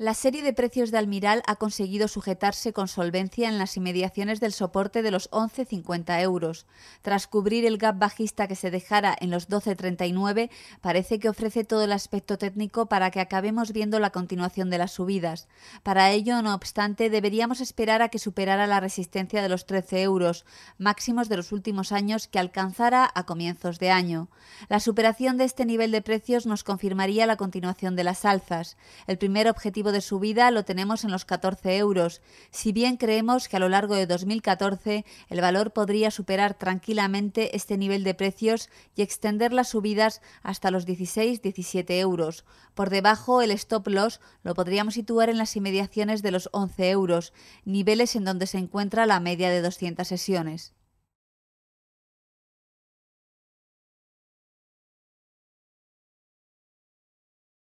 La serie de precios de Almiral ha conseguido sujetarse con solvencia en las inmediaciones del soporte de los 11,50 euros. Tras cubrir el gap bajista que se dejara en los 12,39, parece que ofrece todo el aspecto técnico para que acabemos viendo la continuación de las subidas. Para ello, no obstante, deberíamos esperar a que superara la resistencia de los 13 euros, máximos de los últimos años que alcanzara a comienzos de año. La superación de este nivel de precios nos confirmaría la continuación de las alzas. El primer objetivo de subida lo tenemos en los 14 euros, si bien creemos que a lo largo de 2014 el valor podría superar tranquilamente este nivel de precios y extender las subidas hasta los 16-17 euros. Por debajo, el stop loss lo podríamos situar en las inmediaciones de los 11 euros, niveles en donde se encuentra la media de 200 sesiones.